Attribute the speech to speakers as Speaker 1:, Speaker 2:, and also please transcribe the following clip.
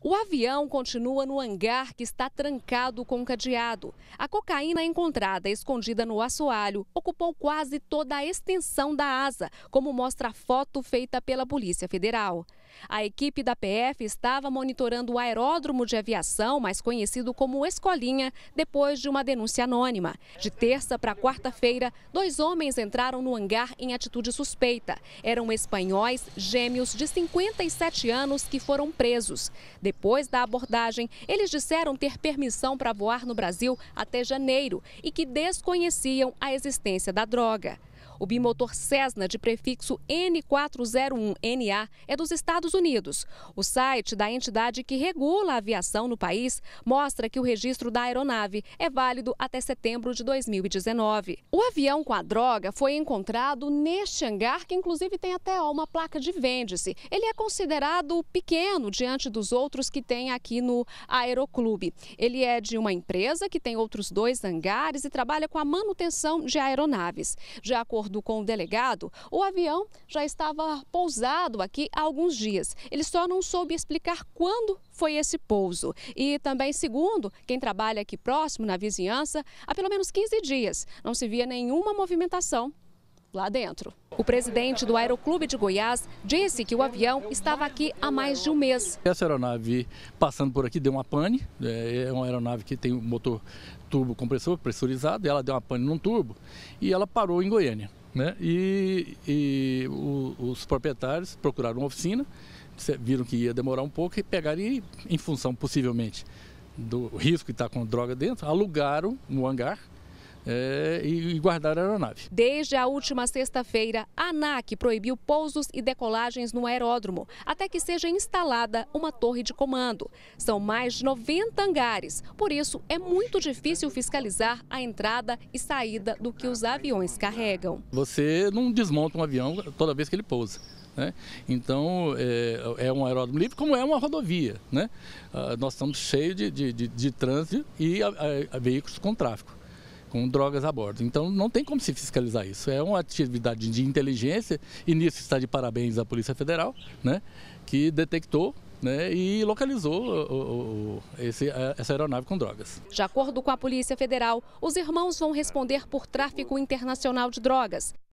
Speaker 1: O avião continua no hangar que está trancado com cadeado. A cocaína encontrada escondida no assoalho ocupou quase toda a extensão da asa, como mostra a foto feita pela Polícia Federal. A equipe da PF estava monitorando o aeródromo de aviação, mais conhecido como Escolinha, depois de uma denúncia anônima. De terça para quarta-feira, dois homens entraram no hangar em atitude suspeita. Eram espanhóis, gêmeos de 57 anos, que foram presos. Depois da abordagem, eles disseram ter permissão para voar no Brasil até janeiro e que desconheciam a existência da droga. O bimotor Cessna de prefixo N401NA é dos Estados Unidos. O site da entidade que regula a aviação no país mostra que o registro da aeronave é válido até setembro de 2019. O avião com a droga foi encontrado neste hangar, que inclusive tem até uma placa de vende-se. Ele é considerado pequeno diante dos outros que tem aqui no Aeroclube. Ele é de uma empresa que tem outros dois hangares e trabalha com a manutenção de aeronaves. De acordo acordo com o delegado, o avião já estava pousado aqui há alguns dias. Ele só não soube explicar quando foi esse pouso. E também, segundo quem trabalha aqui próximo, na vizinhança, há pelo menos 15 dias não se via nenhuma movimentação lá dentro. O presidente do Aeroclube de Goiás disse que o avião estava aqui há mais de um mês.
Speaker 2: Essa aeronave passando por aqui deu uma pane, né, é uma aeronave que tem um motor turbo compressor pressurizado, ela deu uma pane num turbo e ela parou em Goiânia. Né? E, e o, os proprietários procuraram uma oficina, viram que ia demorar um pouco e pegaram e, em função possivelmente do risco que está com droga dentro, alugaram no hangar é, e guardar a aeronave.
Speaker 1: Desde a última sexta-feira, a ANAC proibiu pousos e decolagens no aeródromo, até que seja instalada uma torre de comando. São mais de 90 hangares, por isso é muito difícil fiscalizar a entrada e saída do que os aviões carregam.
Speaker 2: Você não desmonta um avião toda vez que ele pousa. Né? Então, é, é, um aeródromo livre, como é uma rodovia. Né? Ah, nós estamos cheios de, de, de, de trânsito e a, a, a veículos com tráfego com drogas a bordo. Então não tem como se fiscalizar isso. É uma atividade de inteligência e nisso está de parabéns a Polícia Federal, né, que detectou né, e localizou o, o, esse, essa aeronave com drogas.
Speaker 1: De acordo com a Polícia Federal, os irmãos vão responder por tráfico internacional de drogas.